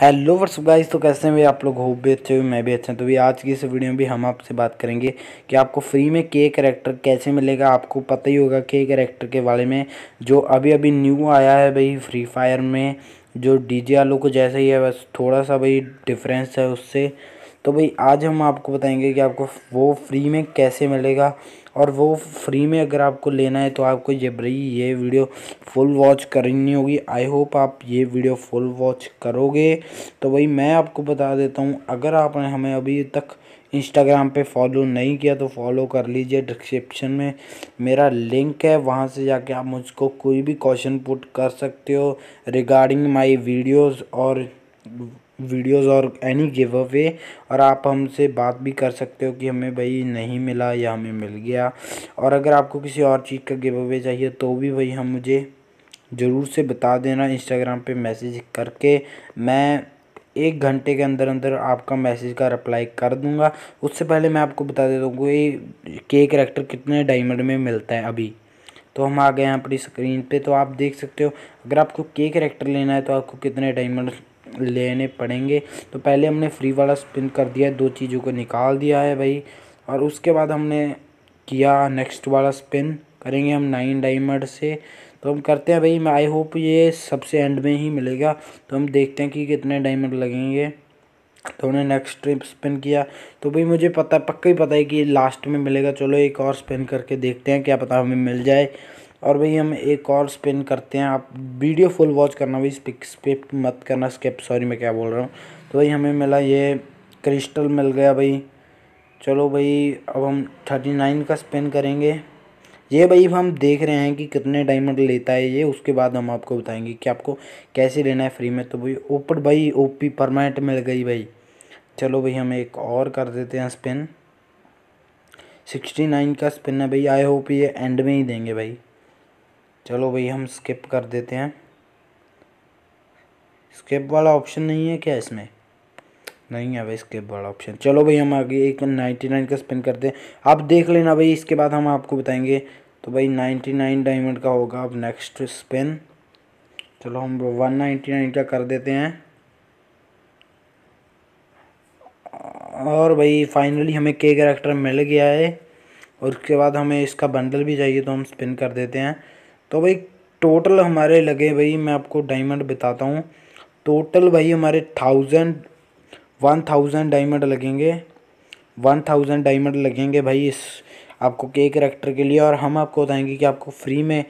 hello वर्ष guys तो कैसे हैं आप लोग हो भी अच्छे हुए मैं भी अच्छा हूँ तो भी आज की इस वीडियो में भी हम आपसे बात करेंगे कि आपको फ्री में के करेक्टर कैसे मिलेगा आपको पता ही होगा के करेक्टर के बारे में जो अभी अभी न्यू आया है भाई फ्री फायर में जो डी जे आलो को जैसे ही है बस थोड़ा सा भाई डिफरेंस है उससे तो भाई आज हम आपको बताएंगे कि आपको वो फ्री में कैसे मिलेगा और वो फ्री में अगर आपको लेना है तो आपको ये भाई ये वीडियो फुल वॉच करनी होगी आई होप आप ये वीडियो फुल वॉच करोगे तो भाई मैं आपको बता देता हूँ अगर आपने हमें अभी तक इंस्टाग्राम पे फॉलो नहीं किया तो फॉलो कर लीजिए डिस्क्रिप्शन में मेरा लिंक है वहाँ से जाके आप मुझको कोई भी क्वेश्चन पुट कर सकते हो रिगार्डिंग माई वीडियोज़ और वीडियोस और एनी गिव अवे और आप हमसे बात भी कर सकते हो कि हमें भाई नहीं मिला या हमें मिल गया और अगर आपको किसी और चीज़ का गिव अवे चाहिए तो भी भाई हम मुझे ज़रूर से बता देना इंस्टाग्राम पे मैसेज करके मैं एक घंटे के अंदर अंदर आपका मैसेज का रिप्लाई कर दूंगा उससे पहले मैं आपको बता देता हूँ कि के करेक्टर कितने डायमंड में मिलता है अभी तो हम आ गए हैं अपनी स्क्रीन पे तो आप देख सकते हो अगर आपको के करेक्टर लेना है तो आपको कितने डायमंड लेने पड़ेंगे तो पहले हमने फ्री वाला स्पिन कर दिया दो चीज़ों को निकाल दिया है भाई और उसके बाद हमने किया नेक्स्ट वाला स्पिन करेंगे हम नाइन डायमंड से तो हम करते हैं भाई मैं आई होप ये सबसे एंड में ही मिलेगा तो हम देखते हैं कि कितने डायमंड लगेंगे तो हमने नेक्स्ट ट्रिप स्पिन किया तो भाई मुझे पता पक्का ही पता है कि लास्ट में मिलेगा चलो एक और स्पिन करके देखते हैं क्या पता हमें मिल जाए और भाई हम एक और स्पिन करते हैं आप वीडियो फुल वॉच करना भाई स्पिक स्पिप मत करना स्किप सॉरी मैं क्या बोल रहा हूँ तो भाई हमें मिला ये क्रिस्टल मिल गया भाई चलो भाई अब हम थर्टी नाइन का स्पिन करेंगे ये भाई हम देख रहे हैं कि कितने डायमंड लेता है ये उसके बाद हम आपको बताएंगे कि आपको कैसे लेना है फ्री में तो भाई ऊपर भाई ओपी परमानेंट मिल गई भाई चलो भाई हम एक और कर देते हैं स्पिन सिक्सटी नाइन का स्पिन है भाई आई होप ये एंड में ही देंगे भाई चलो भाई हम स्किप कर देते हैं स्किप वाला ऑप्शन नहीं है क्या इसमें नहीं है भाई स्किप वाला ऑप्शन चलो भाई हम आगे एक नाइन्टी नाइन का स्पिन करते हैं आप देख लेना भाई इसके बाद हम आपको बताएंगे तो भाई नाइन्टी नाइन डायमंड का होगा अब नेक्स्ट स्पिन चलो हम वन नाइन्टी नाइन का कर देते हैं और भाई फाइनली हमें के करेक्टर मिल गया है और उसके बाद हमें इसका बंडल भी चाहिए तो हम स्पिन कर देते हैं तो भाई टोटल हमारे लगे भाई मैं आपको डायमंड बताता हूँ टोटल भाई हमारे थाउजेंड वन थाउजेंड डायमंड लगेंगे वन थाउजेंड डायमंड लगेंगे भाई इस आपको के करेक्टर के लिए और हम आपको बताएंगे कि आपको फ्री में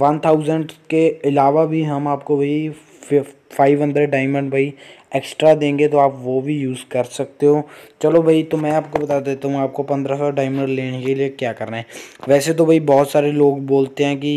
वन थाउजेंड के अलावा भी हम आपको भाई फाइव हंड्रेड डायमंड भाई एक्स्ट्रा देंगे तो आप वो भी यूज़ कर सकते हो चलो भाई तो मैं आपको बता देता हूँ आपको पंद्रह सौ डायमंड लेने के लिए क्या करना है वैसे तो भाई बहुत सारे लोग बोलते हैं कि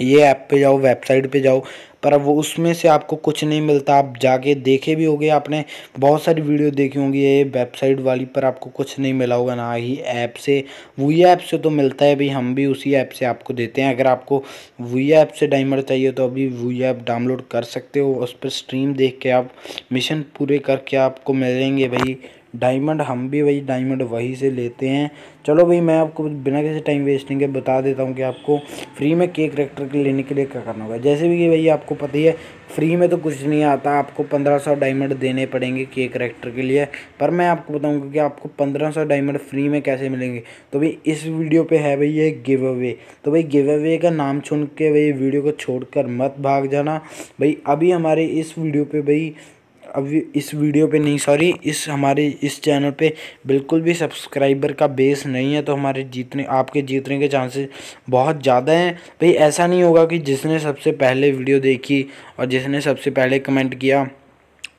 ये ऐप पे जाओ वेबसाइट पे जाओ पर अब उसमें से आपको कुछ नहीं मिलता आप जाके देखे भी होंगे आपने बहुत सारी वीडियो देखी होंगी ये वेबसाइट वाली पर आपको कुछ नहीं मिला होगा ना ही ऐप से वही ऐप से तो मिलता है भाई हम भी उसी ऐप से आपको देते हैं अगर आपको वही ऐप से डाइमर चाहिए तो अभी वही ऐप डाउनलोड कर सकते हो उस पर स्ट्रीम देख के आप मिशन पूरे करके आपको मिलेंगे भाई डायमंड हम भी वही डायमंड वही से लेते हैं चलो भाई मैं आपको बिना किसी टाइम वेस्टिंग के बता देता हूँ कि आपको फ्री में केक करेक्टर के लेने के लिए क्या करना होगा जैसे भी कि भाई आपको आपको पता ही है फ्री में तो कुछ नहीं आता आपको पंद्रह सौ डायमंड देने पड़ेंगे के करेक्टर के लिए पर मैं आपको बताऊंगा कि आपको पंद्रह सौ डायमंड फ्री में कैसे मिलेंगे तो भाई इस वीडियो पे है भाई ये गिव अवे तो भाई गिव अवे का नाम सुन के भाई वीडियो को छोड़कर मत भाग जाना भाई अभी हमारे इस वीडियो पर भाई अभी इस वीडियो पे नहीं सॉरी इस हमारे इस चैनल पे बिल्कुल भी सब्सक्राइबर का बेस नहीं है तो हमारे जीतने आपके जीतने के चांसेस बहुत ज़्यादा हैं भाई ऐसा नहीं होगा कि जिसने सबसे पहले वीडियो देखी और जिसने सबसे पहले कमेंट किया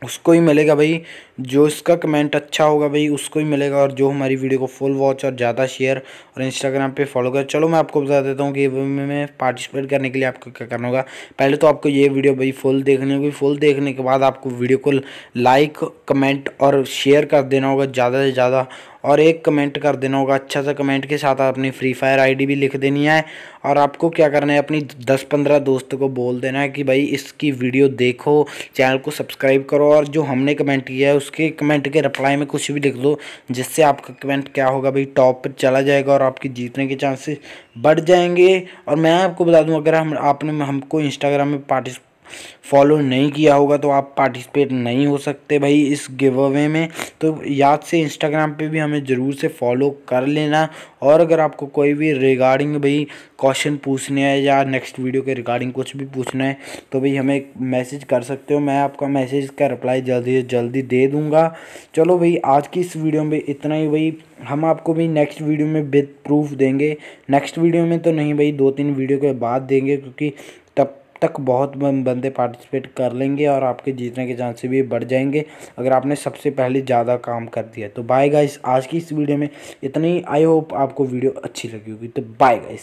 उसको ही मिलेगा भाई जो इसका कमेंट अच्छा होगा भाई उसको ही मिलेगा और जो हमारी वीडियो को फुल वॉच और ज़्यादा शेयर और इंस्टाग्राम पे फॉलो कर चलो मैं आपको बता देता हूँ कि में पार्टिसिपेट करने के लिए आपको क्या करना होगा पहले तो आपको ये वीडियो भाई फुल देखनी होगी फुल देखने के बाद आपको वीडियो को लाइक कमेंट और शेयर कर देना होगा ज़्यादा से ज़्यादा और एक कमेंट कर देना होगा अच्छा सा कमेंट के साथ अपनी फ्री फायर आईडी भी लिख देनी है और आपको क्या करना है अपनी दस पंद्रह दोस्तों को बोल देना है कि भाई इसकी वीडियो देखो चैनल को सब्सक्राइब करो और जो हमने कमेंट किया है उसके कमेंट के रिप्लाई में कुछ भी लिख दो जिससे आपका कमेंट क्या होगा भाई टॉप पर चला जाएगा और आपकी जीतने के चांसेस बढ़ जाएंगे और मैं आपको बता दूं अगर हम आपने हमको इंस्टाग्राम में पार्टिस फॉलो नहीं किया होगा तो आप पार्टिसिपेट नहीं हो सकते भाई इस गिव अवे में तो याद से इंस्टाग्राम पे भी हमें ज़रूर से फॉलो कर लेना और अगर आपको कोई भी रिगार्डिंग भाई क्वेश्चन पूछने है या नेक्स्ट वीडियो के रिगार्डिंग कुछ भी पूछना है तो भाई हमें मैसेज कर सकते हो मैं आपका मैसेज का रिप्लाई जल्दी से जल्दी दे दूँगा चलो भाई आज की इस वीडियो में इतना ही भाई हम आपको भी नेक्स्ट वीडियो में विद प्रूफ देंगे नेक्स्ट वीडियो में तो नहीं भाई दो तीन वीडियो के बाद देंगे क्योंकि तक बहुत बंदे पार्टिसिपेट कर लेंगे और आपके जीतने के चांसेस भी बढ़ जाएंगे अगर आपने सबसे पहले ज़्यादा काम कर दिया तो बाय गाइस आज की इस वीडियो में इतनी आई होप आपको वीडियो अच्छी लगी होगी तो बाय गाइस